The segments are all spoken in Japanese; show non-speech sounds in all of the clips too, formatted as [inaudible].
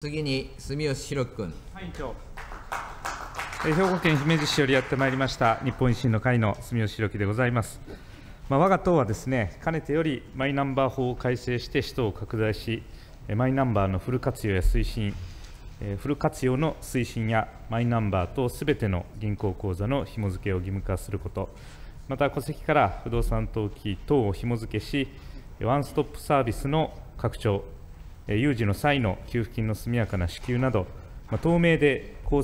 次に住吉弘君。はい、委今日。兵庫県姫路市よりやってまいりました日本維新の会の住吉弘樹でございます。まあ、我が党はですね、かねてよりマイナンバー法を改正して使途を拡大し、マイナンバーのフル活用や推進、フル活用の推進やマイナンバーとすべての銀行口座の紐付けを義務化すること、また戸籍から不動産登記等を紐付けし、ワンストップサービスの拡張、有事の際の給付金の速やかな支給など、ま透明で公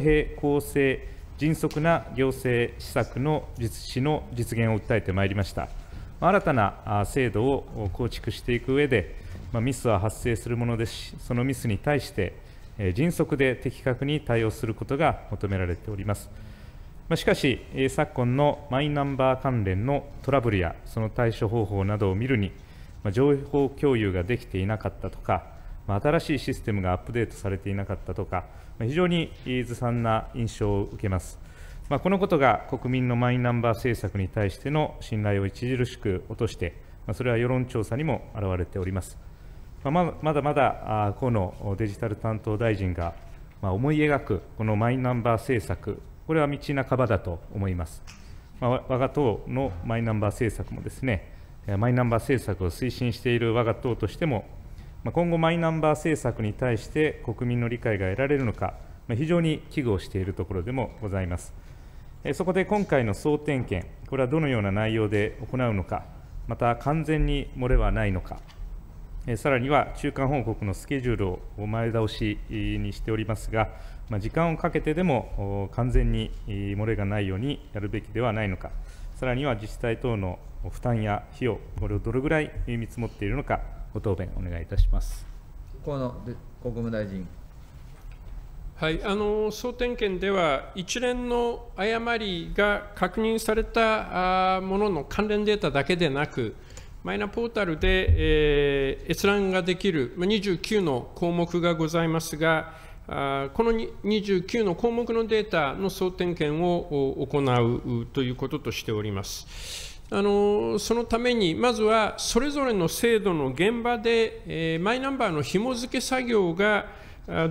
平、公正、迅速な行政施策の実施の実現を訴えてまいりました。新たな制度を構築していく上で、まミスは発生するものですし、そのミスに対して、迅速で的確に対応することが求められております。しかし、昨今のマイナンバー関連のトラブルやその対処方法などを見るに、ま情報共有ができていなかったとか、ま新しいシステムがアップデートされていなかったとか、非常にずさんな印象を受けます。まこのことが国民のマイナンバー政策に対しての信頼を著しく落として、まそれは世論調査にも表れております。ままだまだ河野デジタル担当大臣が思い描くこのマイナンバー政策、これは道半ばだと思います。ま我が党のマイナンバー政策もですね、マイナンバー政策を推進している我が党としても、今後、マイナンバー政策に対して国民の理解が得られるのか、非常に危惧をしているところでもございます。そこで今回の総点検、これはどのような内容で行うのか、また完全に漏れはないのか、さらには中間報告のスケジュールを前倒しにしておりますが、時間をかけてでも完全に漏れがないようにやるべきではないのか。さらには自治体等の負担や費用、これをどれぐらい見積もっているのか、ご答弁お願いいたします河野国務大臣。はい、あの総点検では、一連の誤りが確認されたものの関連データだけでなく、マイナポータルで、えー、閲覧ができる29の項目がございますが、この29の項目のデータの総点検を行うということとしております。あのそのために、まずはそれぞれの制度の現場で、マイナンバーの紐付け作業が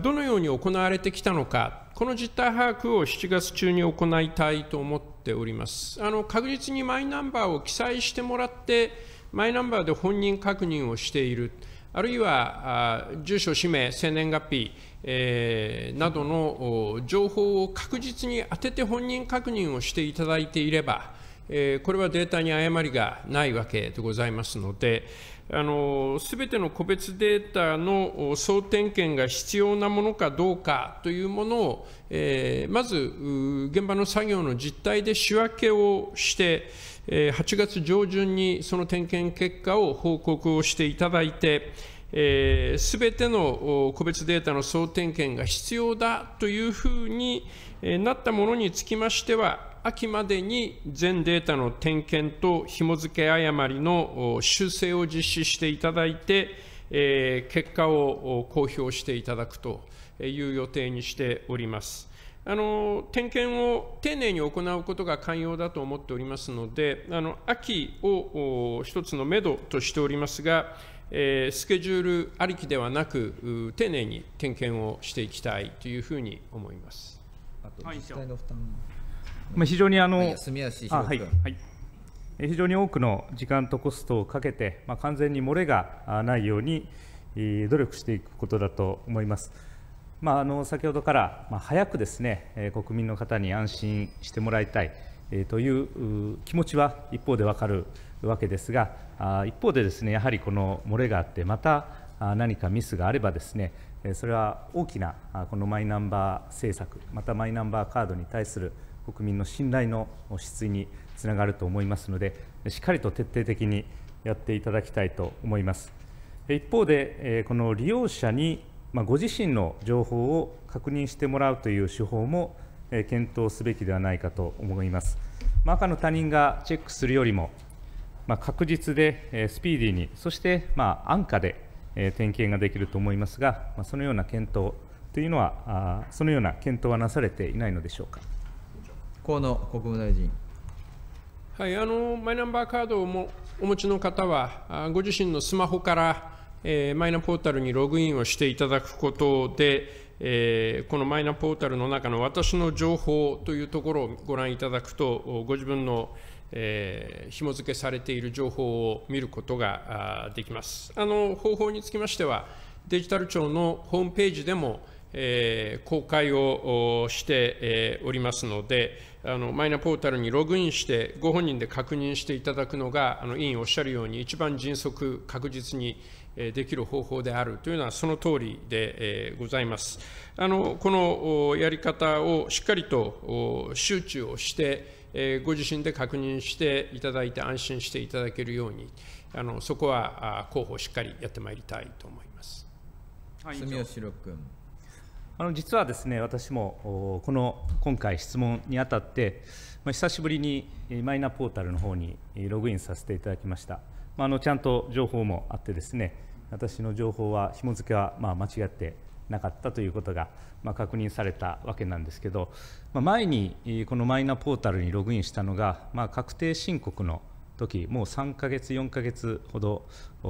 どのように行われてきたのか、この実態把握を7月中に行いたいと思っております。あの確実にマイナンバーを記載してもらって、マイナンバーで本人確認をしている、あるいは住所、氏名、生年月日、えー、などの情報を確実に当てて本人確認をしていただいていれば、えー、これはデータに誤りがないわけでございますので、すべての個別データの総点検が必要なものかどうかというものを、えー、まず現場の作業の実態で仕分けをして、8月上旬にその点検結果を報告をしていただいて、すべての個別データの総点検が必要だというふうになったものにつきましては、秋までに全データの点検と紐付け誤りの修正を実施していただいて、結果を公表していただくという予定にしております。あの点検を丁寧に行うことが肝要だと思っておりますので、あの秋を一つの目処としておりますが、えー、スケジュールありきではなく、丁寧に点検をしていきたいというふうに思います。あと自体の負担、まあ、非常にあの、はい、はいはい非常に多くの時間とコストをかけて、まあ、完全に漏れがないように努力していくことだと思います。まあ、あの先ほどから、まあ、早くですね国民の方に安心してもらいたいという気持ちは一方で分かるわけですが、一方でですねやはりこの漏れがあって、また何かミスがあれば、ですねそれは大きなこのマイナンバー政策、またマイナンバーカードに対する国民の信頼の失墜につながると思いますので、しっかりと徹底的にやっていただきたいと思います。一方で、この利用者にご自身の情報を確認してもらうという手法も検討すべきではないかと思います。赤の他人がチェックするよりもまあ、確実でスピーディーにそしてまあ安価で点検ができると思いますが、まあ、そのような検討というのはそのような検討はなされていないのでしょうか河野国務大臣。はい、あのマイナンバーカードをもお持ちの方は、ご自身のスマホから、えー、マイナポータルにログインをしていただくことで、えー、このマイナポータルの中の私の情報というところをご覧いただくと、ご自分の、えー、紐付けされている情報を見ることができます。あの方法につきましては、デジタル庁のホームページでも、えー、公開をして、おりますのであの、マイナポータルにログインして、ご本人で確認していただくのが、あの委員おっしゃるように、一番迅速、確実にできる方法であるというのは、その通りでございます。あのこのやり方をしっかりと周知をして、えご自身で確認していただいて安心していただけるようにあのそこは広報しっかりやってまいりたいと思います。はい、住吉君あの実はですね私もこの今回質問にあたって、まあ、久しぶりにマイナポータルの方にログインさせていただきました、まあ、あのちゃんと情報もあってですね私の情報は紐付けはま間違ってなかったということが、まあ、確認されたわけなんですけど、まあ、前にこのマイナポータルにログインしたのが、まあ、確定申告の時もう3ヶ月、4ヶ月ほど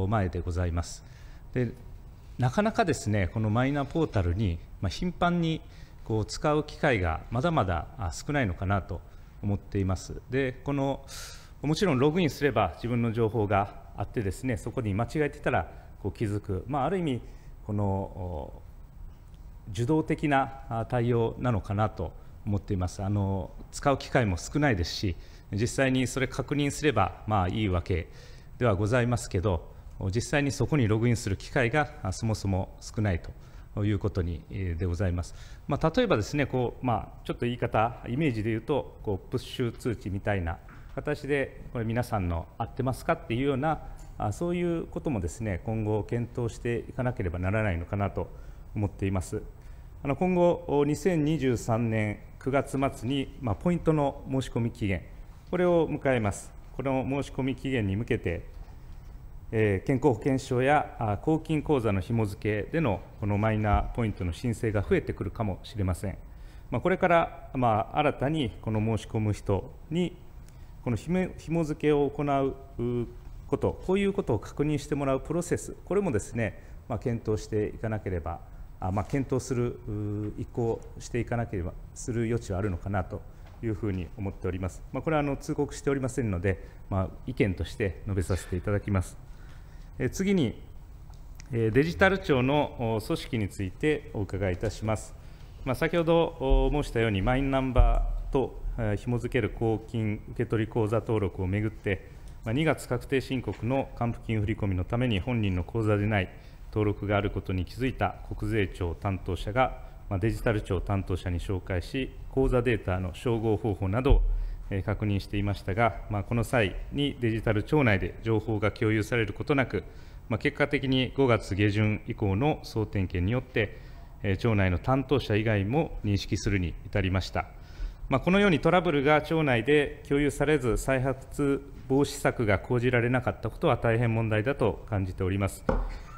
前でございます。でなかなかですねこのマイナポータルに、まあ、頻繁にこう使う機会がまだまだ少ないのかなと思っています。でこのもちろんログインすれば自分の情報があってですねそこに間違えてたらこう気づく、まあ、ある意味この受動的な対応なのかなと思っていますあの使う機会も少ないですし実際にそれ確認すればまあいいわけではございますけど実際にそこにログインする機会がそもそも少ないと。いうことにでございます。まあ、例えばですね、こうまあ、ちょっと言い方、イメージで言うと、こうプッシュ通知みたいな形で、これ皆さんの合ってますかっていうような、そういうこともですね、今後検討していかなければならないのかなと思っています。あの今後、2023年9月末に、まあ、ポイントの申し込み期限、これを迎えます。この申し込み期限に向けて、えー、健康保険証や公金口座の紐付けでのこのマイナポイントの申請が増えてくるかもしれません。まあ、これから、まあ、新たにこの申し込む人に、この紐付けを行うこと、こういうことを確認してもらうプロセス、これもですね、まあ、検討していかなければあまあ、検討する移行していかなければする余地はあるのかなというふうに思っております。まあ、これはあの通告しておりませんので、まあ、意見として述べさせていただきます。え次に、えデジタル庁の組織についてお伺いいたします。まあ、先ほど申したように、マイナンバーと紐付ける公金受取口座登録をめぐって、ま2月確定申告の還付金振込のために本人の口座でない登録があることに気づいた国税庁担当者が、まデジタル庁担当者に紹介し、口座データの照合方法などを確認していましたが、まあ、この際にデジタル庁内で情報が共有されることなく、まあ、結果的に5月下旬以降の総点検によって、庁内の担当者以外も認識するに至りました。まあ、このようにトラブルが庁内で共有されず、再発防止策が講じられなかったことは大変問題だと感じております。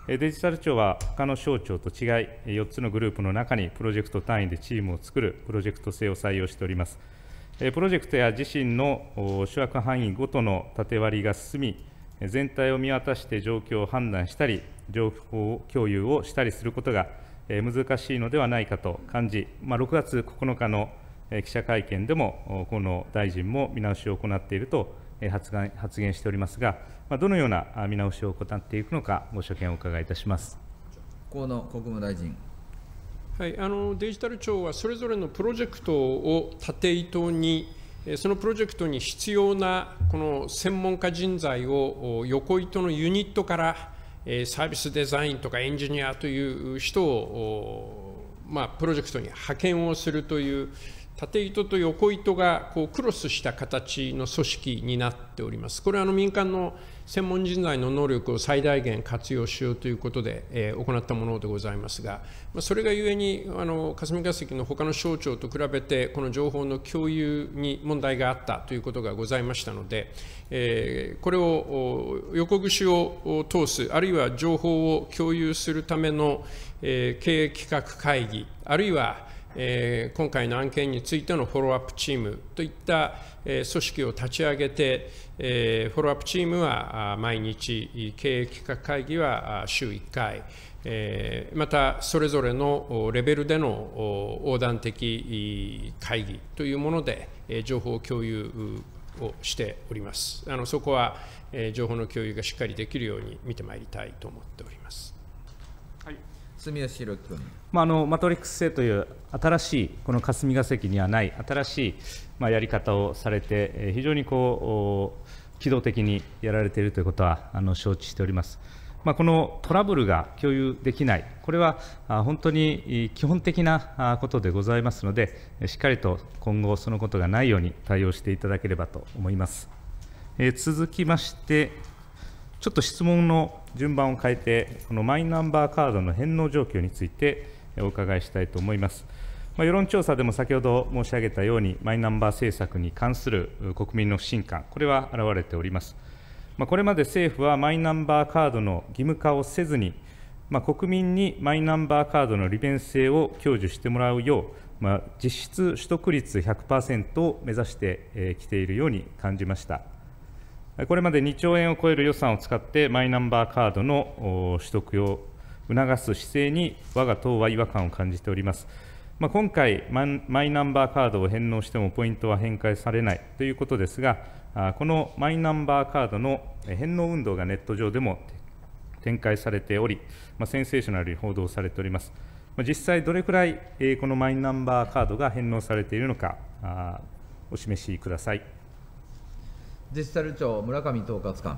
デジタル庁は他の省庁と違い、4つのグループの中にプロジェクト単位でチームを作るプロジェクト制を採用しております。プロジェクトや自身の主役範囲ごとの縦割りが進み、全体を見渡して状況を判断したり、情報共有をしたりすることが難しいのではないかと感じ、まあ、6月9日の記者会見でも、河野大臣も見直しを行っていると発言しておりますが、まどのような見直しを行っていくのか、ご所見をお伺いいたします河野国務大臣。はい、あのデジタル庁はそれぞれのプロジェクトを縦糸にそのプロジェクトに必要なこの専門家人材を横糸のユニットからサービスデザインとかエンジニアという人を、まあ、プロジェクトに派遣をするという縦糸と横糸がこうクロスした形の組織になっております。これはあの民間の専門人材の能力を最大限活用しようということで、えー、行ったものでございますが、まあ、それがゆえにあの霞が関の他の省庁と比べてこの情報の共有に問題があったということがございましたので、えー、これを横串を通すあるいは情報を共有するための、えー、経営企画会議あるいはえ今回の案件についてのフォローアップチームといった組織を立ち上げて、フォローアップチームは毎日、経営企画会議は週1回、またそれぞれのレベルでの横断的会議というもので、情報共有をしております。あのそこは、え情報の共有がしっかりできるように見てまいりたいと思っております。はい住吉弘君、まあ、あのマトリックス製という新しいこの霞が関にはない新しい、まあ、やり方をされて、えー、非常にこう機動的にやられているということはあの承知しております。まあ、このトラブルが共有できない、これは本当に基本的なことでございますので、しっかりと今後、そのことがないように対応していただければと思います。えー、続きましてちょっと質問の順番を変えて、このマイナンバーカードの返納状況についてお伺いしたいと思います。まあ、世論調査でも先ほど申し上げたように、マイナンバー政策に関する国民の不信感、これは表れております。まあ、これまで政府はマイナンバーカードの義務化をせずに、まあ、国民にマイナンバーカードの利便性を享受してもらうよう、まあ、実質取得率100%を目指してきているように感じました。これまで2兆円を超える予算を使って、マイナンバーカードの取得を促す姿勢に、我が党は違和感を感じております。まあ、今回マ、イナンバーカードを返納してもポイントは返還されないということですが、このマイナンバーカードの返納運動がネット上でも展開されており、まあ、センセーショナルに報道されております。実際、どれくらいこのマイナンバーカードが返納されているのか、お示しください。デジタル庁村上統括官。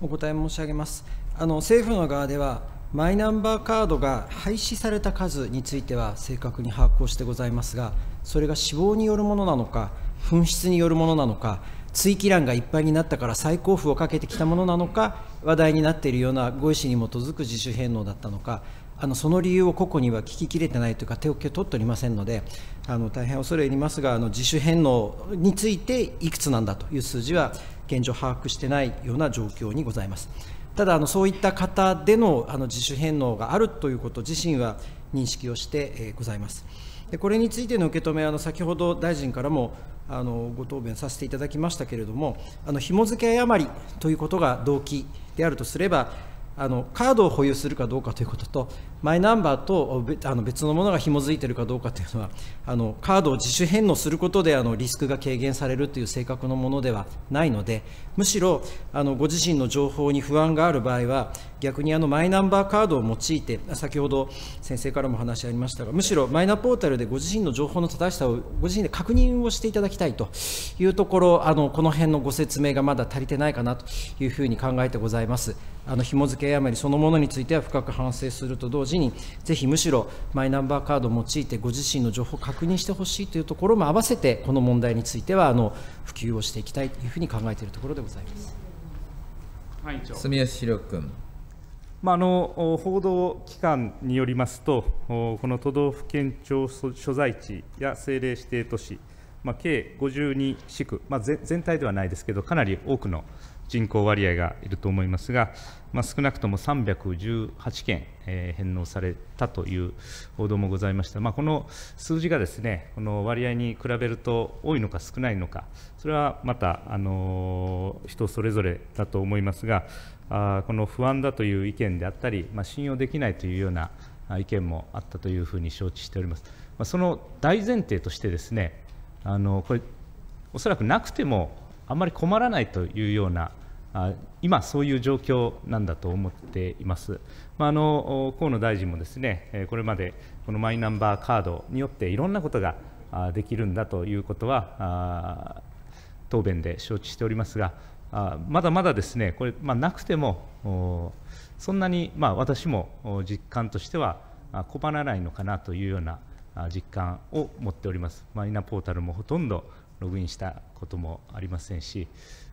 お答え申し上げます。あの政府の側ではマイナンバーカードが廃止された数については正確に把握をしてございますが、それが死亡によるものなのか、紛失によるものなのか、追記欄がいっぱいになったから再交付をかけてきたものなのか、話題になっているようなご意思に基づく自主返納だったのか、あのその理由を個々には聞ききれてないというか手を取っておりませんのであの大変恐れ入りますがあの自主返納についていくつなんだという数字は現状把握してないような状況にございます。ただあのそういった方でのあの自主返納があるということ自身は認識をしてございます。でこれについての受け止めあの先ほど大臣からもあのご答弁させていただきましたけれどもあの紐付け誤りということが動機であるとすればあのカードを保有するかどうかということとマイナンバーとあの別のものが紐づいているかどうかというのはあのカードを自主返納することであのリスクが軽減されるという性格のものではないのでむしろあのご自身の情報に不安がある場合は逆にあのマイナンバーカードを用いて先ほど先生からも話ありましたがむしろマイナポータルでご自身の情報の正しさをご自身で確認をしていただきたいというところあのこの辺のご説明がまだ足りてないかなというふうに考えてございます。あの紐付け誤りそのものについては深く反省すると同時に、ぜひむしろマイナンバーカードを用いて、ご自身の情報を確認してほしいというところも合わせて、この問題についてはあの普及をしていきたいというふうに考えているところでございます。はい、住吉博君。まあ、あの報道機関によりますと、この都道府県庁所在地や政令指定都市、まあ、計52市区、まあ、全体ではないですけど、かなり多くの人口割合がいると思いますが、まあ、少なくとも318件、えー、返納されたという報道もございました、まあ、この数字がですねこの割合に比べると多いのか少ないのか、それはまた、あの人それぞれだと思いますが、あこの不安だという意見であったり、まあ、信用できないというような意見もあったというふうに承知しております。まあ、その大前提としてですねあのこれおそらくなくてもあまり困らないというようなあ今、そういう状況なんだと思っています。まあ、あの河野大臣もですねこれまでこのマイナンバーカードによっていろんなことができるんだということは答弁で承知しておりますが、まだまだですねこれ、まあ、なくてもそんなに、まあ、私も実感としては困らないのかなというような実感を持っております。マイナポータルもほとんどログインしたこともありませんし、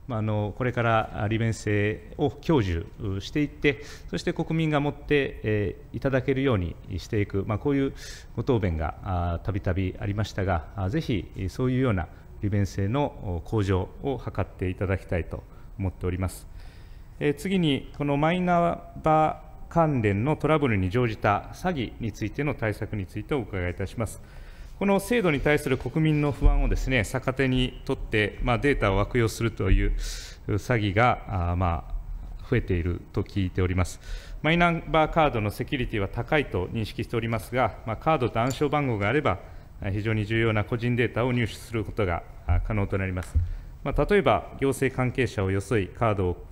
あ、のこれから利便性を享受していって、そして国民が持って、いただけるようにしていく、まあ、こういうご答弁がたびたびありましたが、ぜひそういうような利便性の向上を図っていただきたいと思っております。次に、このマイナンバー関連のトラブルに乗じた詐欺についての対策についてお伺いいたします。この制度に対する国民の不安をですね逆手にとって、まあ、データを悪用するという詐欺があ、まあ、増えていると聞いております。マイナンバーカードのセキュリティは高いと認識しておりますが、まあ、カードと暗証番号があれば、非常に重要な個人データを入手することが可能となります。まあ、例えば、行政関係者を装い、カードを、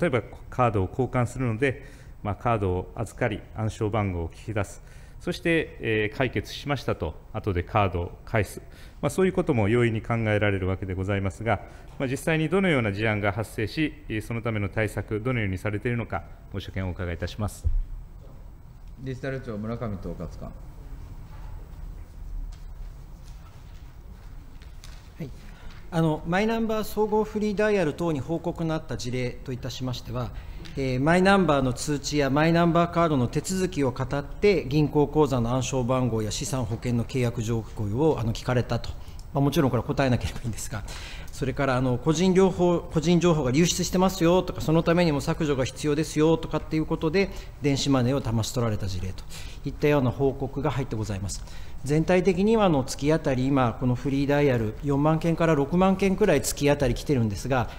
例えばカードを交換するので、まあ、カードを預かり、暗証番号を聞き出す。そして、えー、解決しましたと、後でカードを返す、まあ、そういうことも容易に考えられるわけでございますが、まあ、実際にどのような事案が発生し、そのための対策、どのようにされているのか、ご所見をお伺いいたしますデジタル庁、村上統括官。はいあのマイナンバー総合フリーダイヤル等に報告のあった事例といたしましては、えマイナンバーの通知やマイナンバーカードの手続きを語って、銀行口座の暗証番号や資産保険の契約状況をあの聞かれたと、まあ、もちろんこれ答えなければいいんですが、それからあの個人情報個人情報が流出してますよとか、そのためにも削除が必要ですよとかっていうことで、電子マネーを騙し取られた事例といったような報告が入ってございます。全体的にはの月当たり、今、このフリーダイヤル、4万件から6万件くらい月当たり来てるんですが、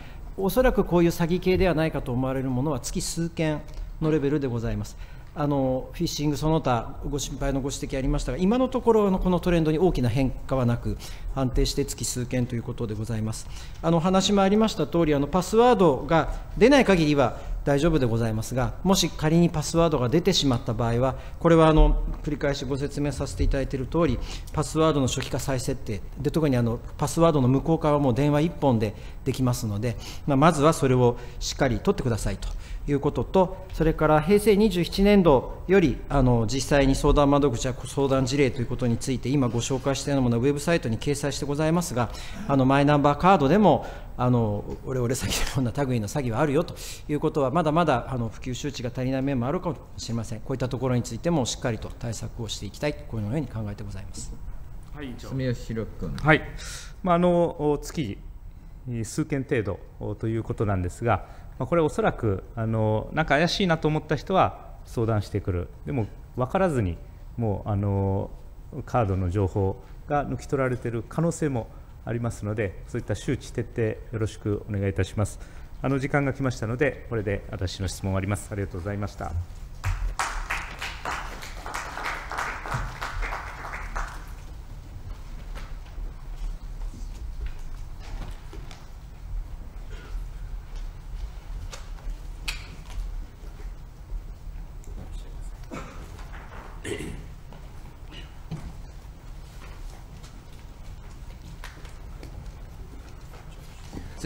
おそらくこういう詐欺系ではないかと思われるものは月数件のレベルでございます。あのフィッシングその他ご心配のご指摘ありましたが今のところのこのトレンドに大きな変化はなく安定して月数件ということでございますあの話もありました通りありパスワードが出ない限りは大丈夫でございますがもし仮にパスワードが出てしまった場合はこれはあの繰り返しご説明させていただいている通りパスワードの初期化再設定で特にあのパスワードの無効化はもう電話1本でできますので、まあ、まずはそれをしっかり取ってくださいと。いうことと、それから平成27年度よりあの実際に相談窓口や相談事例ということについて、今ご紹介したようなものはウェブサイトに掲載してございますが、あのマイナンバーカードでも、あのオレ詐欺のような類の詐欺はあるよということは、まだまだあの普及周知が足りない面もあるかもしれません、こういったところについてもしっかりと対策をしていきたい、このように考えてございます。はい、住吉弘君。はい、まあ、あの月数件程度ということなんですが、まあ、これおそらくあのなんか怪しいなと思った人は相談してくるでも分からずにもうあのカードの情報が抜き取られている可能性もありますのでそういった周知徹底よろしくお願いいたしますあの時間が来ましたのでこれで私の質問終わりますありがとうございました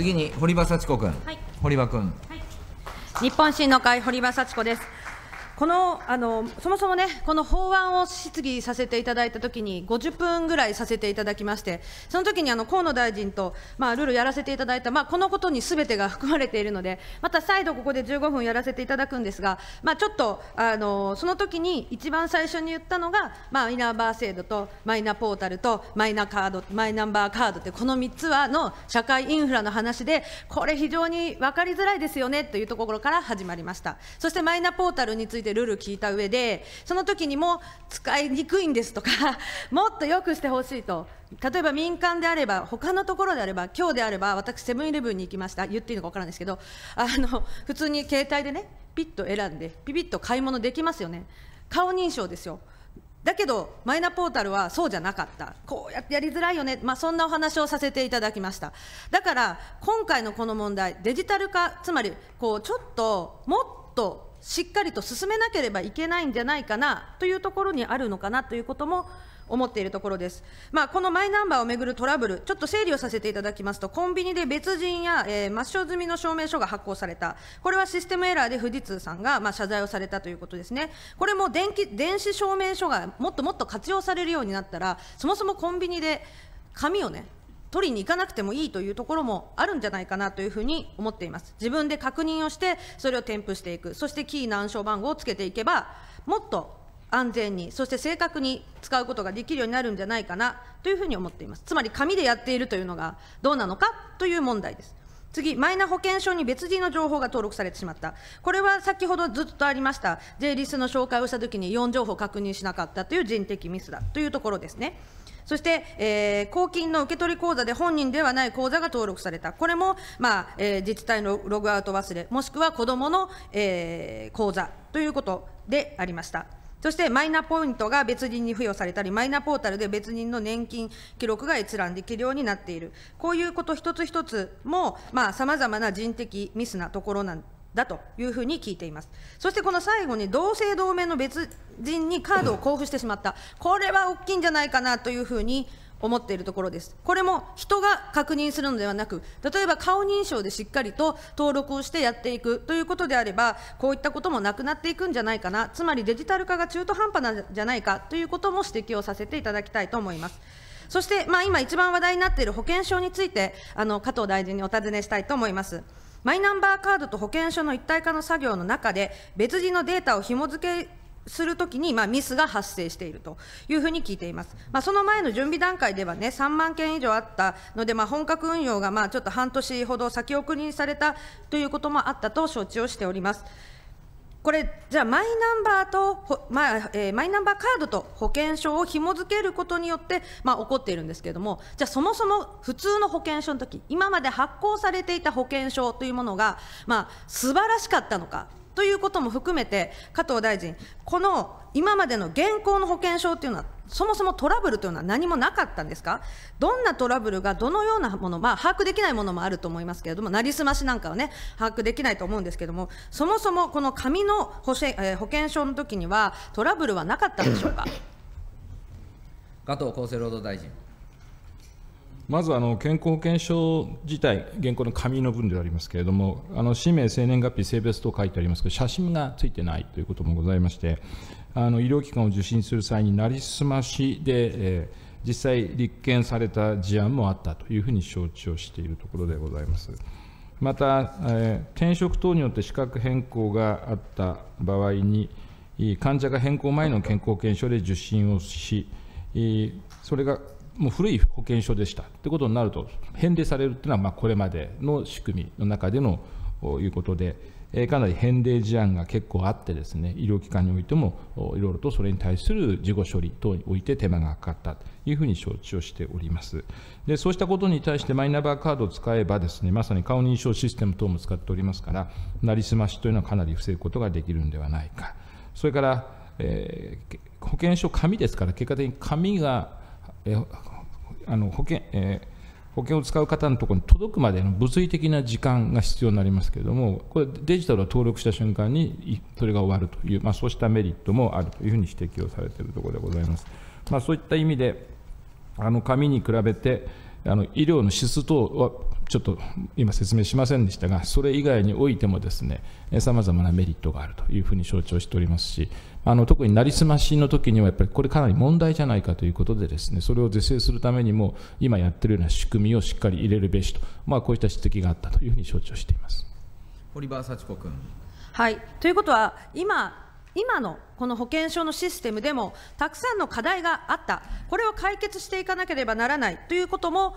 次に堀場幸子君、はい、堀場君、はい、日本維新の会堀場幸子ですこのあのそもそもね、この法案を質疑させていただいたときに、50分ぐらいさせていただきまして、その時にあに河野大臣と、まあ、ルールやらせていただいた、まあ、このことにすべてが含まれているので、また再度ここで15分やらせていただくんですが、まあ、ちょっとあのそのきに一番最初に言ったのが、まあ、マイナンバー制度とマイナポータルとマイナカードマイナンバーカードって、この3つはの社会インフラの話で、これ、非常に分かりづらいですよねというところから始まりました。そしてマイナポータルについててルール聞いた上でその時にも使いにくいんですとか [laughs] もっと良くしてほしいと例えば民間であれば他のところであれば今日であれば私セブンイレブンに行きました言っていいのか分からないですけどあの普通に携帯でねピッと選んでピピッと買い物できますよね顔認証ですよだけどマイナポータルはそうじゃなかったこうやってやりづらいよね、まあ、そんなお話をさせていただきましただから今回のこの問題デジタル化つまりこうちょっともっとしっかりと進めなければいけないんじゃないかなというところにあるのかなということも思っているところです。まあ、このマイナンバーをめぐるトラブル、ちょっと整理をさせていただきますと、コンビニで別人や、えー、抹消済みの証明書が発行された、これはシステムエラーで富士通さんが、まあ、謝罪をされたということですね、これも電気電子証明書がもっともっと活用されるようになったら、そもそもコンビニで紙をね、取りに行かなくてもいいというところもあるんじゃないかなというふうに思っています。自分で確認をして、それを添付していく、そしてキー難所番号をつけていけば、もっと安全に、そして正確に使うことができるようになるんじゃないかなというふうに思っています。つまり紙でやっているというのがどうなのかという問題です。次、マイナ保険証に別人の情報が登録されてしまった。これは先ほどずっとありました、J リスの紹介をしたときに4情報確認しなかったという人的ミスだというところですね。そして、えー、公金の受取口座で本人ではない口座が登録された、これも、まあえー、自治体のログアウト忘れ、もしくは子どもの、えー、口座ということでありました。そしてマイナポイントが別人に付与されたり、マイナポータルで別人の年金記録が閲覧できるようになっている、こういうこと一つ一つも、さまざ、まな人的ミスなところなんだというふうに聞いていますそしてこの最後に同姓同名の別人にカードを交付してしまったこれは大きいんじゃないかなというふうに思っているところです。これも人が確認するのではなく、例えば顔認証でしっかりと登録をしてやっていくということであれば、こういったこともなくなっていくんじゃないかな、つまりデジタル化が中途半端なんじゃないかということも指摘をさせていただきたいと思います。そして、まあ、今一番話題になっている保険証について、あの加藤大臣にお尋ねしたいと思います。マイナンバーカードと保険証の一体化の作業の中で、別人のデータを紐付けするときに、まあ、ミスが発生しているというふうに聞いています。まあ、その前の準備段階ではね、3万件以上あったので、まあ、本格運用がまあちょっと半年ほど先送りにされたということもあったと承知をしております。これ、じゃあマイナンバーと、まあえー、マイナンバーカードと保険証を紐付けることによって、まあ、起こっているんですけれども、じゃあ、そもそも普通の保険証の時今まで発行されていた保険証というものが、まあ、素晴らしかったのかということも含めて、加藤大臣、この今までの現行の保険証というのは、そもそもトラブルというのは何もなかったんですか、どんなトラブルがどのようなもの、まあ、把握できないものもあると思いますけれども、なりすましなんかはね、把握できないと思うんですけれども、そもそもこの紙の保,、えー、保険証の時には、トラブルはなかったんでしょうか。[coughs] 加藤厚生労働大臣まずあの健康保険証自体、現行の紙の分でありますけれども、あの氏名、生年月日、性別と書いてありますけど、写真がついてないということもございまして、あの医療機関を受診する際になりすましで、えー、実際立件された事案もあったというふうに承知をしているところでございます。また、えー、転職等によって資格変更があった場合に、患者が変更前の健康保険証で受診をし、それがもう古い保険証でしたということになると、返礼されるというのは、これまでの仕組みの中でのいうことで、えかなり返礼事案が結構あってですね医療機関においてもいろいろとそれに対する事後処理等において手間がかかったというふうに承知をしておりますでそうしたことに対してマイナンバーカードを使えばですねまさに顔認証システム等も使っておりますからなりすましというのはかなり防ぐことができるんではないかそれから、えー、保険証紙ですから結果的に紙が、えー、あの保険、えー保険を使う方のところに届くまでの物理的な時間が必要になりますけれども、これ、デジタルを登録した瞬間にそれが終わるという、まあ、そうしたメリットもあるというふうに指摘をされているところでございます。まあ、そういった意味で、あの紙に比べて、あの医療の質等はちょっと今説明しませんでしたが、それ以外においてもですね、さまざまなメリットがあるというふうに承知をしておりますし、あの特になりすましの時にはやっぱりこれかなり問題じゃないかということでですねそれを是正するためにも今やってるような仕組みをしっかり入れるべしと、まあ、こういった指摘があったというふうに承知をしています堀場幸子君。はいということは今今のこの保険証のシステムでもたくさんの課題があった、これを解決していかなければならないということも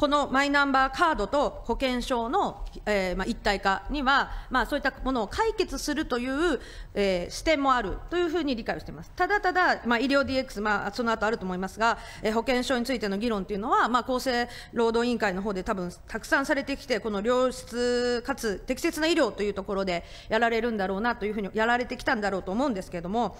このマイナンバーカードと保険証の、えー、まあ、一体化には、まあ、そういったものを解決するという、えー、視点もあるというふうに理解をしています。ただただ、まあ、医療 DX、まあ、その後あると思いますが、えー、保険証についての議論というのは、まあ、厚生労働委員会の方で多分たくさんされてきて、この良質かつ適切な医療というところでやられるんだろうなというふうに、やられてきたんだろうと思うんですけれども、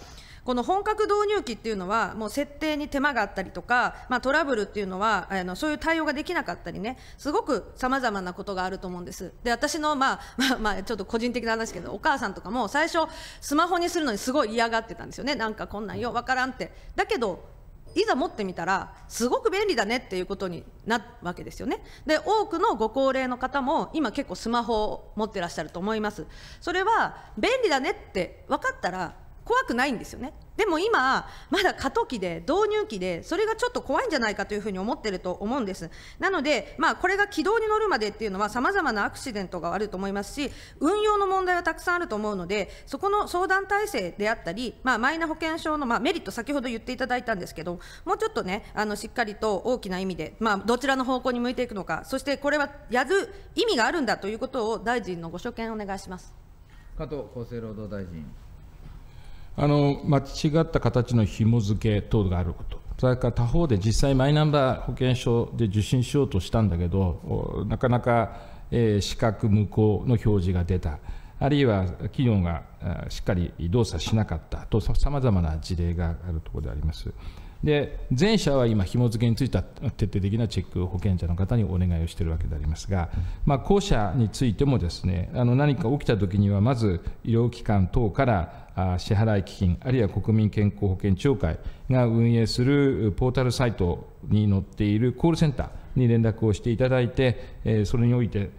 この本格導入期っていうのは、もう設定に手間があったりとか、まあ、トラブルっていうのはあの、そういう対応ができなかったりね、すごくさまざまなことがあると思うんです。で、私の、まあ、まあ、まあ、ちょっと個人的な話ですけど、お母さんとかも最初、スマホにするのにすごい嫌がってたんですよね、なんかこんなんよ、わからんって。だけどいざ持ってみたらすごく便利だねっていうことになるわけですよねで多くのご高齢の方も今結構スマホを持ってらっしゃると思いますそれは便利だねって分かったら怖くないんですよねでも今まだ過渡期で導入期でそれがちょっと怖いんじゃないかというふうに思ってると思うんですなのでまあこれが軌道に乗るまでっていうのはさまざまなアクシデントがあると思いますし運用の問題はたくさんあると思うのでそこの相談体制であったり、まあ、マイナ保険証のまあメリット先ほど言っていただいたんですけどもうちょっとねあのしっかりと大きな意味で、まあ、どちらの方向に向いていくのかそしてこれはやる意味があるんだということを大臣のご所見をお願いします加藤厚生労働大臣あの間違った形の紐付け等があること、それから他方で実際、マイナンバー保険証で受診しようとしたんだけど、なかなか、えー、資格無効の表示が出た、あるいは企業がしっかり動作しなかったと、さまざまな事例があるところであります。で前者は今、紐付けについては徹底的なチェックを保険者の方にお願いをしているわけでありますが、まあ、後者についてもです、ね、あの何か起きたときには、まず医療機関等から支払い基金、あるいは国民健康保険協会が運営するポータルサイトに載っているコールセンターに連絡をしていただいて、それにおいて、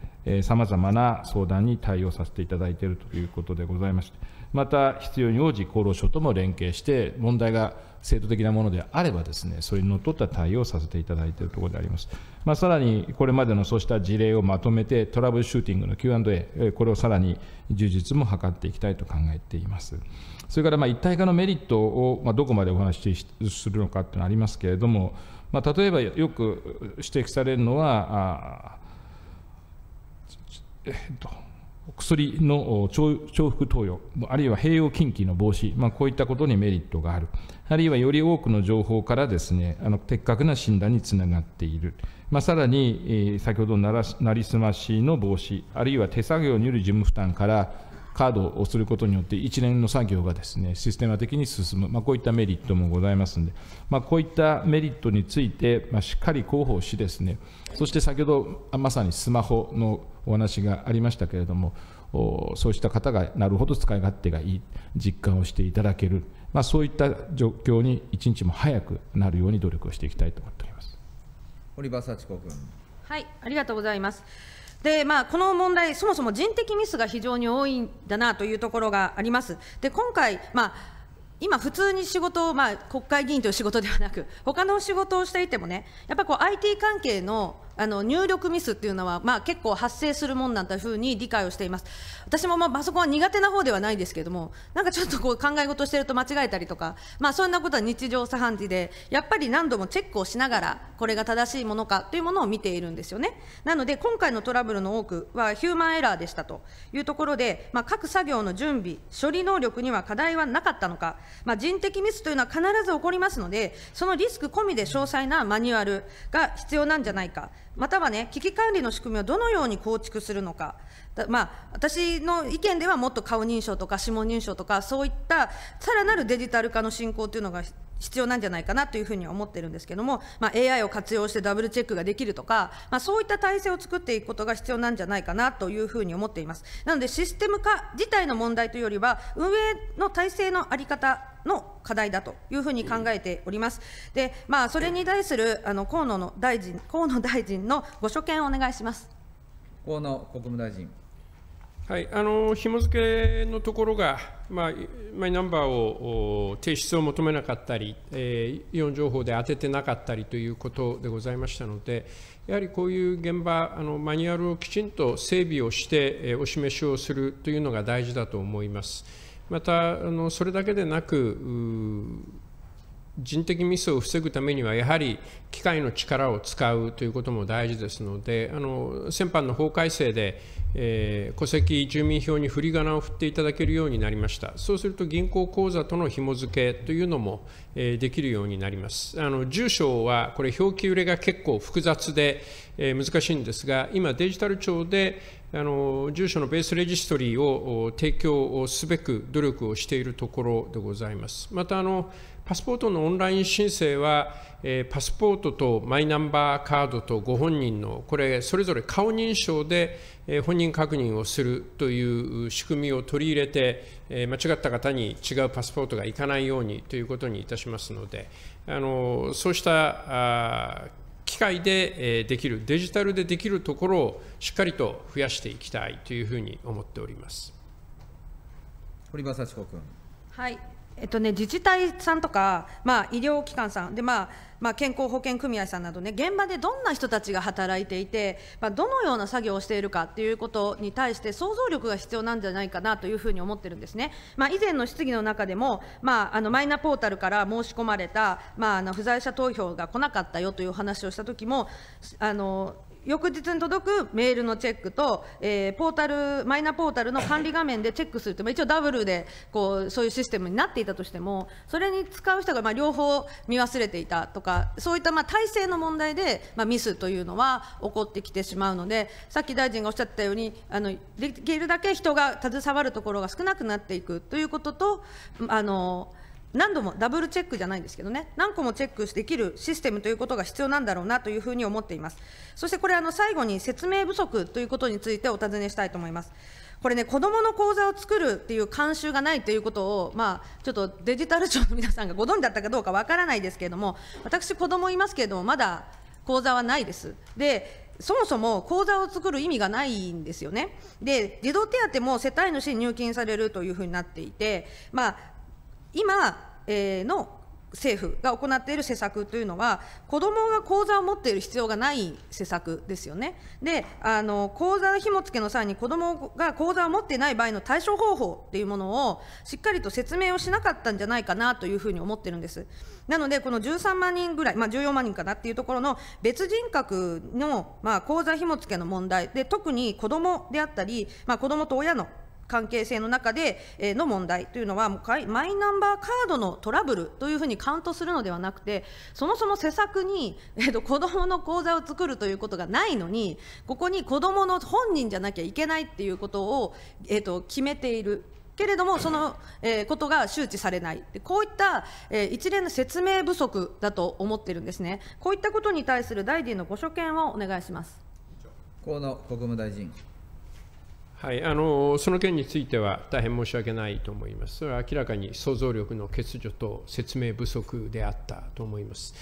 さまざまな相談に対応させていただいているということでございまして、また必要に応じ、厚労省とも連携して、問題が制度的なものであればですね、それにのっとった対応をさせていただいているところであります。まあ、さらに、これまでのそうした事例をまとめて、トラブルシューティングの Q&A、これをさらに充実も図っていきたいと考えています。それからまあ一体化のメリットをまあどこまでお話しするのかというのはありますけれども、まあ、例えばよく指摘されるのは、えっと、薬の重複投与、あるいは併用禁忌の防止、まあ、こういったことにメリットがある、あるいはより多くの情報からですね、あの的確な診断につながっている。まあ、さらに、えー、先ほどら、なりすましの防止、あるいは手作業による事務負担からカードをすることによって一連の作業がですね、システマ的に進む、まあ、こういったメリットもございますので、まあ、こういったメリットについて、まあ、しっかり広報しですね、そして先ほどまさにスマホのお話がありましたけれども、そうした方がなるほど使い勝手がいい、実感をしていただける。まあ、そういった状況に一日も早くなるように努力をしていきたいと思っております堀場幸子君。はい、ありがとうございます。でまあ、この問題、そもそも人的ミスが非常に多いんだなというところがあります。で今回、まあ今、普通に仕事を、まあ、国会議員という仕事ではなく、他の仕事をしていてもね、やっぱり IT 関係のあの入力ミスっていうのは、まあ、結構発生するもんなんだふうに理解をしています私もまあパソコンは苦手な方ではないですけれどもなんかちょっとこう考え事してると間違えたりとか、まあ、そんなことは日常茶飯事でやっぱり何度もチェックをしながらこれが正しいものかというものを見ているんですよねなので今回のトラブルの多くはヒューマンエラーでしたというところで、まあ、各作業の準備処理能力には課題はなかったのか、まあ、人的ミスというのは必ず起こりますのでそのリスク込みで詳細なマニュアルが必要なんじゃないかまたはね、危機管理の仕組みをどのように構築するのか、まあ、私の意見ではもっと顔認証とか指紋認証とか、そういったさらなるデジタル化の進行というのが必要なんじゃないかなというふうに思ってるんですけども、まあ、AI を活用してダブルチェックができるとか、まあ、そういった体制を作っていくことが必要なんじゃないかなというふうに思っています。なので、システム化自体の問題というよりは、運営の体制の在り方の課題だというふうに考えております。で、まあ、それに対するあの河野の大臣、河野大臣のご所見をお願いします。河野国務大臣。はい、あの紐付けのところが、まあ、マイナンバーを提出を求めなかったり、えー、イオン情報で当ててなかったりということでございましたので、やはりこういう現場、あのマニュアルをきちんと整備をして、えー、お示しをするというのが大事だと思います。またあのそれだけでなく人的ミスを防ぐためにはやはり機械の力を使うということも大事ですのであの先般の法改正で、えー、戸籍住民票に振り仮名を振っていただけるようになりましたそうすると銀行口座との紐付けというのも、えー、できるようになりますあの住所はこれ表記売れが結構複雑で、えー、難しいんですが今デジタル庁であの住所のベースレジストリーを提供すべく努力をしているところでございますまたあのパスポートのオンライン申請は、えー、パスポートとマイナンバーカードとご本人の、これ、それぞれ顔認証で、えー、本人確認をするという仕組みを取り入れて、えー、間違った方に違うパスポートがいかないようにということにいたしますので、あのそうしたあ機械で、えー、できる、デジタルでできるところをしっかりと増やしていきたいというふうに思っております。堀場幸子君はいえっとね、自治体さんとか、まあ、医療機関さんで、まあまあ、健康保険組合さんなどね現場でどんな人たちが働いていて、まあ、どのような作業をしているかということに対して想像力が必要なんじゃないかなというふうに思ってるんですね、まあ、以前の質疑の中でも、まあ、あのマイナポータルから申し込まれた、まあ、あの不在者投票が来なかったよという話をした時もあの翌日に届くメールのチェックと、えー、ポータルマイナポータルの管理画面でチェックすると、まあ、一応ダブルでこうそういうシステムになっていたとしてもそれに使う人がまあ両方見忘れていたとかそういったまあ体制の問題で、まあ、ミスというのは起こってきてしまうのでさっき大臣がおっしゃったようにあのできるだけ人が携わるところが少なくなっていくということとあの何度もダブルチェックじゃないんですけどね何個もチェックできるシステムということが必要なんだろうなというふうに思っていますそしてこれあの最後に説明不足ということについてお尋ねしたいと思いますこれね子どもの口座を作るっていう慣習がないということを、まあ、ちょっとデジタル庁の皆さんがご存知だったかどうかわからないですけれども私子どもいますけれどもまだ口座はないですでそもそも口座を作る意味がないんですよね。で、児童手当も世帯主に入金されるというふうになっていて、まあ、今、えー、の政府が行っている施策というのは、子どもが口座を持っている必要がない施策ですよね。で、あの口座紐付けの際に、子どもが口座を持っていない場合の対処方法っていうものを、しっかりと説明をしなかったんじゃないかなというふうに思ってるんです。なので、この13万人ぐらい、まあ、14万人かなっていうところの、別人格の、まあ、口座紐付けの問題で、特に子どもであったり、まあ、子どもと親の関係性の中で、えの問題というのはもうマイナンバーカードのトラブルというふうにカウントするのではなくてそもそも施策に、えー、と子どもの口座を作るということがないのにここに子どもの本人じゃなきゃいけないっていうことを、えー、と決めているけれども、その、えー、ことが周知されない、でこういった、えー、一連の説明不足だと思ってるんですね、こういったことに対する大臣のご所見をお願いします河野国務大臣。はい、あのその件については大変申し訳ないと思います。それは明らかに想像力の欠如と説明不足であったと思います。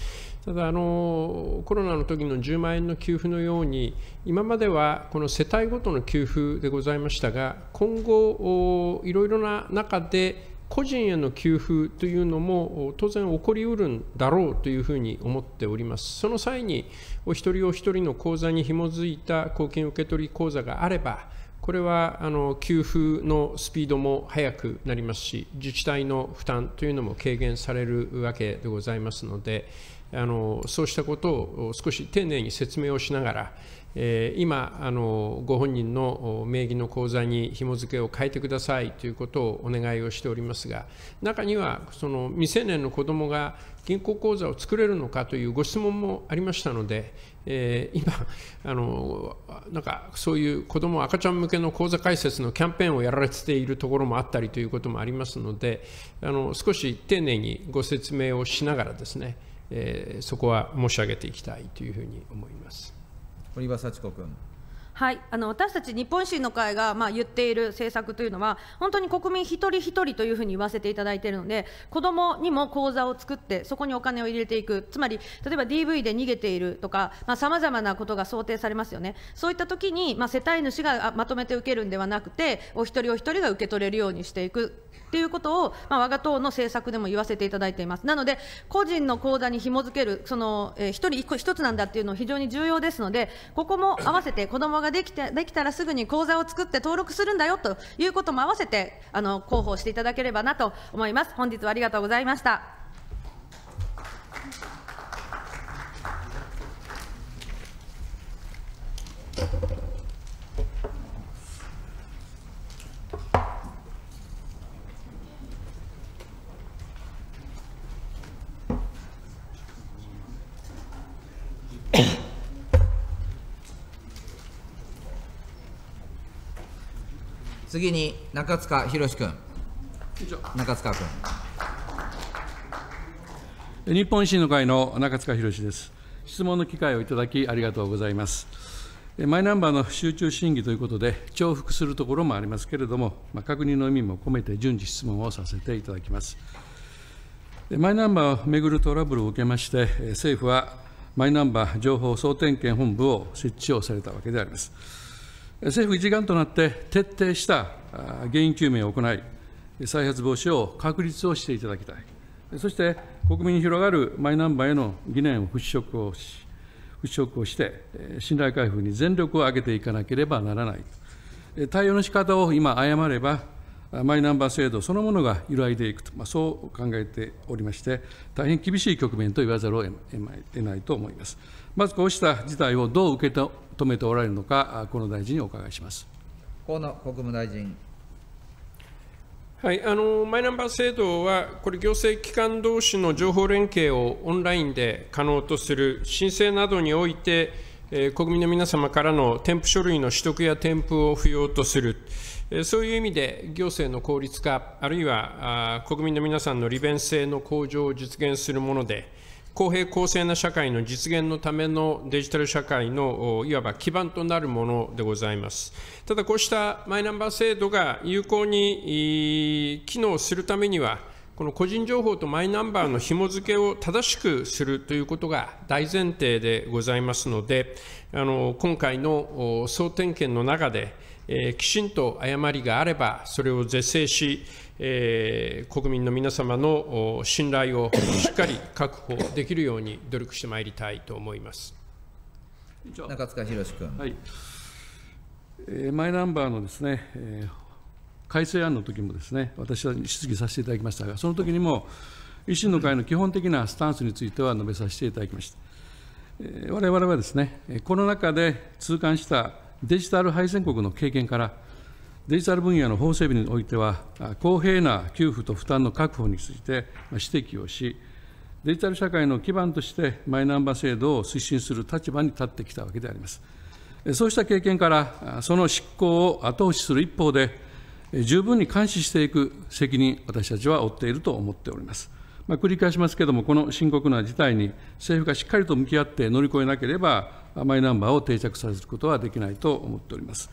ただあの、コロナの時の10万円の給付のように、今まではこの世帯ごとの給付でございましたが、今後、いろいろな中で、個人への給付というのも当然起こりうるんだろうというふうに思っております。その際にお一人お一人の口座に紐づいた公金受取口座があればこれはあの給付のスピードも速くなりますし、自治体の負担というのも軽減されるわけでございますので、あのそうしたことを少し丁寧に説明をしながら、えー、今あの、ご本人の名義の口座に紐付けを変えてくださいということをお願いをしておりますが、中にはその未成年の子どもが銀行口座を作れるのかというご質問もありましたので、えー、今あの、なんかそういう子ども、赤ちゃん向けの講座開設のキャンペーンをやられているところもあったりということもありますので、あの少し丁寧にご説明をしながらですね、えー、そこは申し上げていきたいというふうに思います。堀場幸子君はい、あの私たち日本維新の会がまあ言っている政策というのは、本当に国民一人一人というふうに言わせていただいているので、子どもにも口座を作って、そこにお金を入れていく、つまり例えば DV で逃げているとか、さまざ、まなことが想定されますよね、そういったときに、まあ、世帯主がまとめて受けるんではなくて、お一人お一人が受け取れるようにしていく。っていうことを、まあ、我が党の政策でも言わせていただいています。なので、個人の口座に紐付ける、その、えー、一人一つなんだっていうの非常に重要ですので、ここも合わせて子どもができてできたらすぐに口座を作って登録するんだよということも合わせて、あの広報していただければなと思います。本日はありがとうございました。Thank you. 次に中塚宏君中塚君日本維新の会の中塚宏です質問の機会をいただきありがとうございますマイナンバーの集中審議ということで重複するところもありますけれども、まあ、確認の意味も込めて順次質問をさせていただきますマイナンバーをめぐるトラブルを受けまして政府はマイナンバー情報総点検本部を設置をされたわけであります。政府一丸となって徹底した原因究明を行い、再発防止を確立をしていただきたい。そして国民に広がるマイナンバーへの疑念を払拭をし、払拭をして、信頼回復に全力を挙げていかなければならない。対応の仕方を今誤れば、マイナンバー制度そのものが揺らいでいくと、まあ、そう考えておりまして、大変厳しい局面と言わざるを得ないと思います。まずこうした事態をどう受け止めておられるのか、河野大臣にお伺いします河野国務大臣。はい、あのマイナンバー制度は、これ、行政機関同士の情報連携をオンラインで可能とする、申請などにおいて、え国民の皆様からの添付書類の取得や添付を不要とする、えそういう意味で行政の効率化、あるいは国民の皆さんの利便性の向上を実現するもので、公平公正な社会の実現のためのデジタル社会のいわば基盤となるものでございます。ただ、こうしたマイナンバー制度が有効に機能するためには、この個人情報とマイナンバーの紐付けを正しくするということが大前提でございますので、あの今回の総点検の中で、えー、きちんと誤りがあれば、それを是正し、えー、国民の皆様の信頼をしっかり確保できるように努力してまいりたいと思います中塚宏君、はいえー、マイナンバーのですね、えー改正案の時もですね、私は質疑させていただきましたが、その時にも、維新の会の基本的なスタンスについては述べさせていただきました。我々はですね、この中で痛感したデジタル敗戦国の経験から、デジタル分野の法整備においては、公平な給付と負担の確保について指摘をし、デジタル社会の基盤としてマイナンバー制度を推進する立場に立ってきたわけであります。そうした経験から、その執行を後押しする一方で、十分に監視していく責任、私たちは負っていると思っております。まあ、繰り返しますけれども、この深刻な事態に政府がしっかりと向き合って乗り越えなければ、マイナンバーを定着させることはできないと思っております。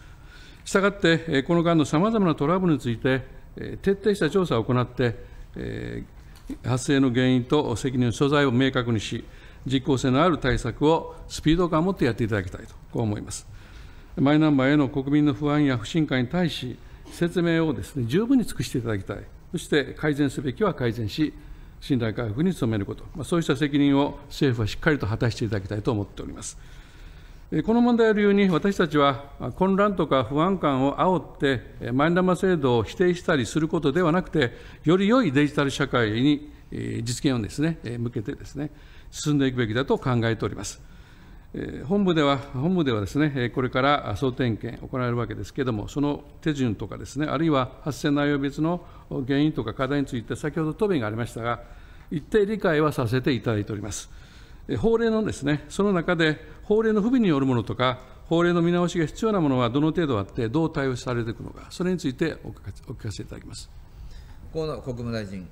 したがって、この間のさまざまなトラブルについて、徹底した調査を行って、発生の原因と責任の所在を明確にし、実効性のある対策をスピード感を持ってやっていただきたいと、こう思います。マイナンバーへの国民の不安や不信感に対し、説明をです、ね、十分に尽くしていただきたい、そして改善すべきは改善し、信頼回復に努めること、まあ、そうした責任を政府はしっかりと果たしていただきたいと思っております。この問題を理由に、私たちは混乱とか不安感を煽って、マイナンバー制度を否定したりすることではなくて、より良いデジタル社会に実現をです、ね、向けてです、ね、進んでいくべきだと考えております。本部では、本部ではですね、これから総点検行われるわけですけれども、その手順とかですね、あるいは発生内容別の原因とか課題について、先ほど答弁がありましたが、一定理解はさせていただいております。法令のですね、その中で、法令の不備によるものとか、法令の見直しが必要なものはどの程度あって、どう対応されていくのか、それについてお聞かせいただきます。河野国務大臣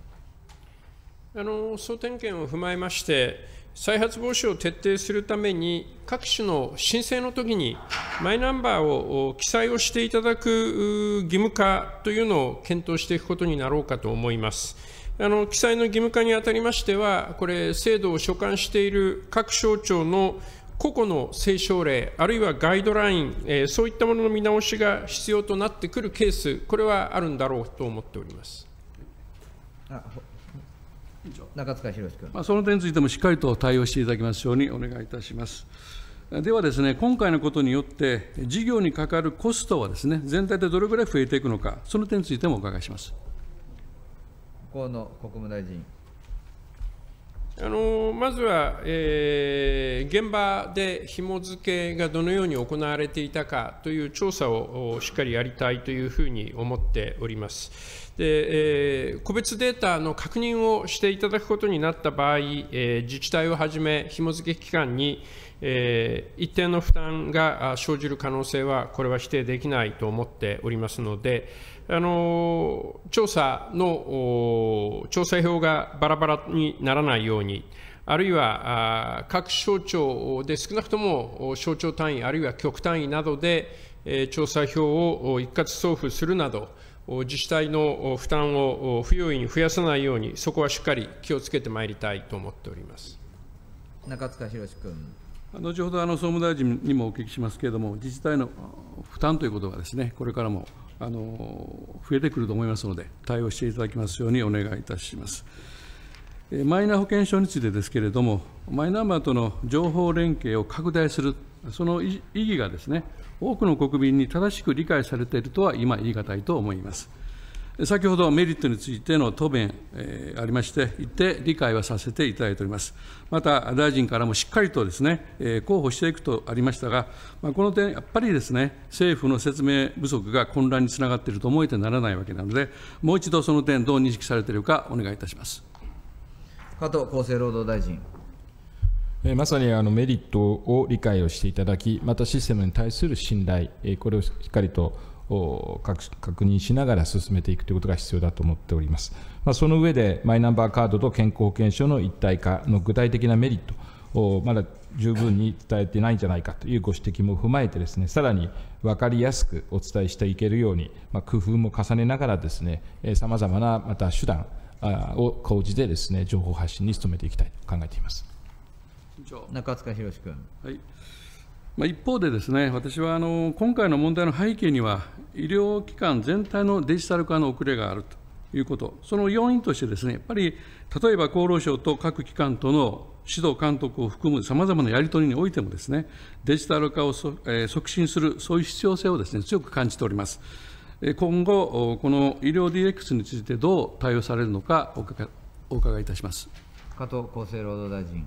あの総点検を踏まえまして、再発防止を徹底するために、各種の申請の時に、マイナンバーを記載をしていただく義務化というのを検討していくことになろうかと思います。あの記載の義務化にあたりましては、これ、制度を所管している各省庁の個々の推奨例、あるいはガイドライン、えー、そういったものの見直しが必要となってくるケース、これはあるんだろうと思っております。中塚宏君、まあ、その点についてもしっかりと対応していただきますようにお願いいたします。ではですね、今回のことによって、事業にかかるコストはですね、全体でどれぐらい増えていくのか、その点についてもお伺いします。河野国務大臣。あのまずは、えー、現場で紐付けがどのように行われていたかという調査をしっかりやりたいというふうに思っております。でえー、個別データの確認をしていただくことになった場合、えー、自治体をはじめ、紐付け機関に、えー、一定の負担が生じる可能性は、これは否定できないと思っておりますので、あの調査の調査票がバラバラにならないように、あるいは各省庁で少なくとも省庁単位、あるいは局単位などで調査票を一括送付するなど、自治体の負担を不用意に増やさないように、そこはしっかり気をつけてまいりたいと思っております中塚宏君。後ほどあの総務大臣にもお聞きしますけれども、自治体の負担ということがですね、これからもあの増えてくると思いますので、対応していただきますようにお願いいたします。マイナ保険証についてですけれども、マイナンバーとの情報連携を拡大する、その意義がですね、多くの国民に正しく理解されているとは今言い難いと思います。先ほどメリットについての答弁、えー、ありまして、一定理解はさせていただいております。また、大臣からもしっかりとですね、えー、候補していくとありましたが、まあ、この点、やっぱりですね、政府の説明不足が混乱につながっていると思えてならないわけなので、もう一度その点、どう認識されているか、お願いいたします加藤厚生労働大臣。まさにあのメリットを理解をしていただき、またシステムに対する信頼、これをしっかりとを確認しながら進めていくということが必要だと思っております。まあ、その上で、マイナンバーカードと健康保険証の一体化の具体的なメリット、をまだ十分に伝えてないんじゃないかというご指摘も踏まえてですね、さらに分かりやすくお伝えしていけるように、まあ、工夫も重ねながらですね、さまざまなまた手段を講じてですね、情報発信に努めていきたいと考えています。中塚宏君。はいまあ、一方でです、ね、私はあの今回の問題の背景には、医療機関全体のデジタル化の遅れがあるということ、その要因としてです、ね、やっぱり例えば厚労省と各機関との指導監督を含むさまざまなやり取りにおいてもです、ね、デジタル化をそ、えー、促進する、そういう必要性をです、ね、強く感じております。今後、この医療 DX についてどう対応されるのかお伺いいたします加藤厚生労働大臣。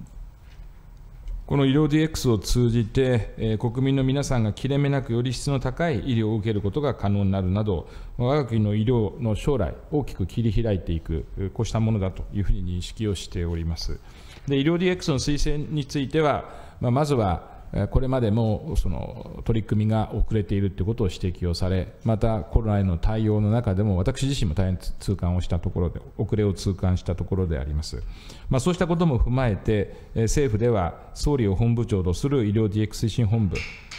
この医療 DX を通じて、えー、国民の皆さんが切れ目なくより質の高い医療を受けることが可能になるなど、我が国の医療の将来、大きく切り開いていく、こうしたものだというふうに認識をしております。で医療 DX の推薦については、まあ、まずはこれまでもその取り組みが遅れているということを指摘をされ、またコロナへの対応の中でも、私自身も大変痛感をしたところで、遅れを痛感したところであります。まあ、そうしたことも踏まえて、政府では総理を本部長とする医療 DX 推進本部、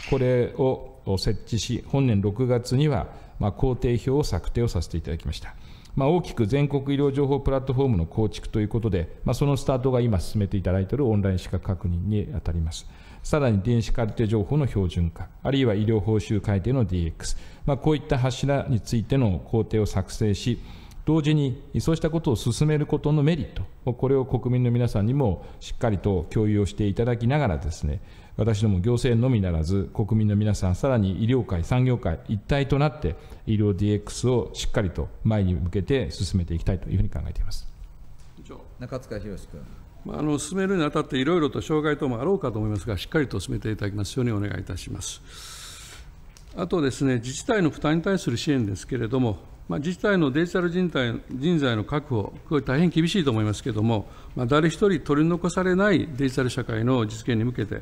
これを設置し、本年6月には、まあ、工程表を策定をさせていただきました。まあ、大きく全国医療情報プラットフォームの構築ということで、まあ、そのスタートが今進めていただいているオンライン資格確認に当たります。さらに電子カルテ情報の標準化、あるいは医療報酬改定の DX、まあ、こういった柱についての工程を作成し、同時にそうしたことを進めることのメリット、これを国民の皆さんにもしっかりと共有をしていただきながらですね、私ども行政のみならず、国民の皆さん、さらに医療界、産業界、一体となって、医療 DX をしっかりと前に向けて進めていきたいというふうに考えています。中塚宏君。あの進めるにあたって、いろいろと障害等もあろうかと思いますが、しっかりと進めていただきますようにお願いいたします。あとですね、自治体の負担に対する支援ですけれども、まあ、自治体のデジタル人体人材の確保、これ、大変厳しいと思いますけれども、まあ、誰一人取り残されないデジタル社会の実現に向けて、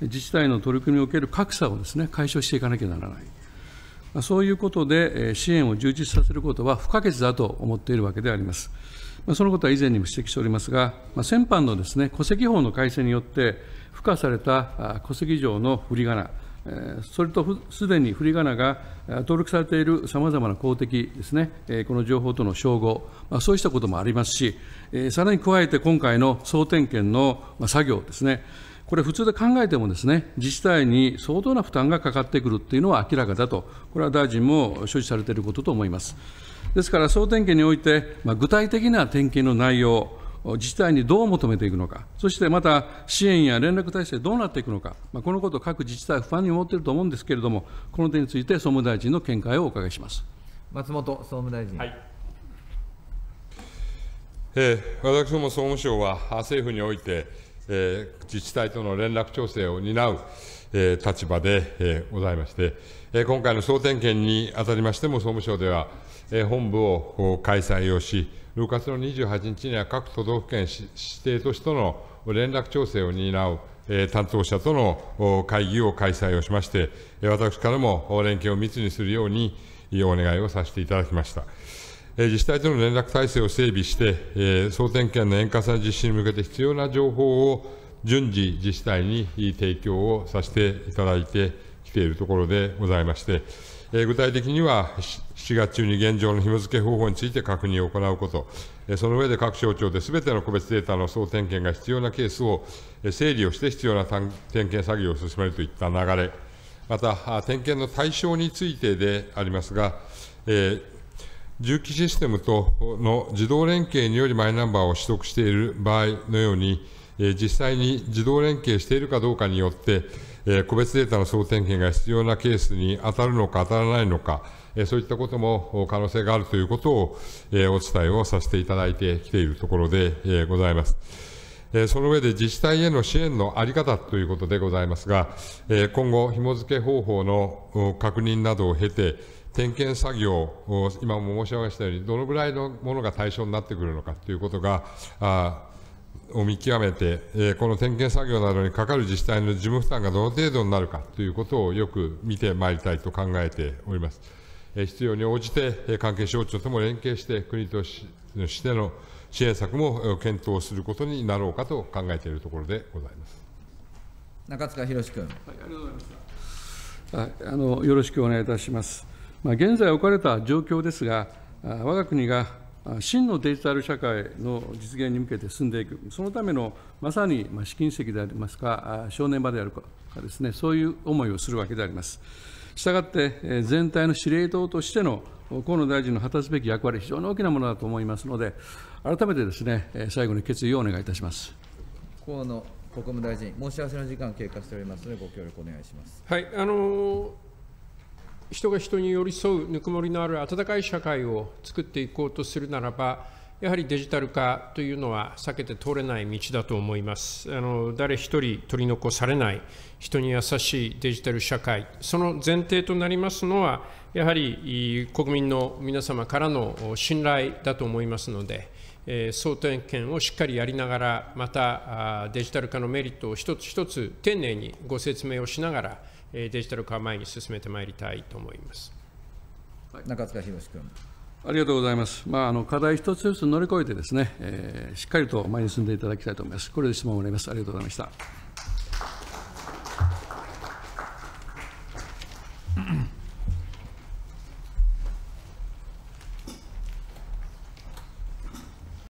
自治体の取り組みにおける格差をです、ね、解消していかなきゃならない。そういうことで支援を充実させることは不可欠だと思っているわけであります。そのことは以前にも指摘しておりますが、先般のですね戸籍法の改正によって、付加された戸籍上の振り仮名、それとすでに振り仮名が登録されているさまざまな公的ですね、この情報との照合、そうしたこともありますし、さらに加えて今回の総点検の作業ですね、これ、普通で考えてもですね、自治体に相当な負担がかかってくるというのは明らかだと、これは大臣も所持されていることと思います。ですから総点検において、まあ、具体的な点検の内容、自治体にどう求めていくのか、そしてまた支援や連絡体制どうなっていくのか、まあ、このことを各自治体、不安に思っていると思うんですけれども、この点について総務大臣の見解をお伺いします松本総務大臣。はいえー、私ども総務省は、政府において、えー、自治体との連絡調整を担う、えー、立場で、えー、ございまして、えー、今回の総点検にあたりましても、総務省では、本部を開催をし、6月の28日には各都道府県指定都市との連絡調整を担う、担当者との会議を開催をしまして、私からも連携を密にするようにお願いをさせていただきました。自治体との連絡体制を整備して、総点検の円滑な実施に向けて必要な情報を順次自治体に提供をさせていただいてきているところでございまして、えー、具体的には、7月中に現状の紐付け方法について確認を行うこと、えー、その上で各省庁ですべての個別データの総点検が必要なケースを、えー、整理をして必要な点検作業を進めるといった流れ、また、点検の対象についてでありますが、えー、重機システムとの自動連携によりマイナンバーを取得している場合のように、実際に自動連携しているかどうかによって、え個別データの総点検が必要なケースに当たるのか当たらないのか、えそういったことも可能性があるということを、えお伝えをさせていただいてきているところで、えございます。その上で自治体への支援の在り方ということでございますが、今後、紐付け方法の確認などを経て、点検作業今も申し上げましたように、どのぐらいのものが対象になってくるのかということが、を見極めて、えこの点検作業などにかかる自治体の事務負担がどの程度になるかということをよく見てまいりたいと考えております。え必要に応じて、え関係省庁とも連携して、国としての支援策も検討することになろうかと考えているところでございます中塚宏君、はい。ありがとうございましたあのよろしくお願いいたします。まあ、現在置かれた状況ですが、我が国が真のデジタル社会の実現に向けて進んでいく、そのためのまさに試金石でありますか、正念場であるかですね、そういう思いをするわけであります。したがって、全体の司令塔としての河野大臣の果たすべき役割、非常に大きなものだと思いますので、改めてですね、最後に決意をお願いいたします河野国務大臣、申し合わせの時間経過しておりますので、ご協力お願いします。はいあのー人が人に寄り添うぬくもりのある温かい社会を作っていこうとするならばやはりデジタル化というのは避けて通れない道だと思いますあの誰一人取り残されない人に優しいデジタル社会その前提となりますのはやはり国民の皆様からの信頼だと思いますので総点検をしっかりやりながらまたデジタル化のメリットを一つ一つ丁寧にご説明をしながらデジタル化前に進めてまいりたいと思います。はい、中塚宏君。ありがとうございます。まあ、あの課題一つ一つ乗り越えてですね、えー、しっかりと前に進んでいただきたいと思います。これで質問を終わります。ありがとうございました。[clears throat]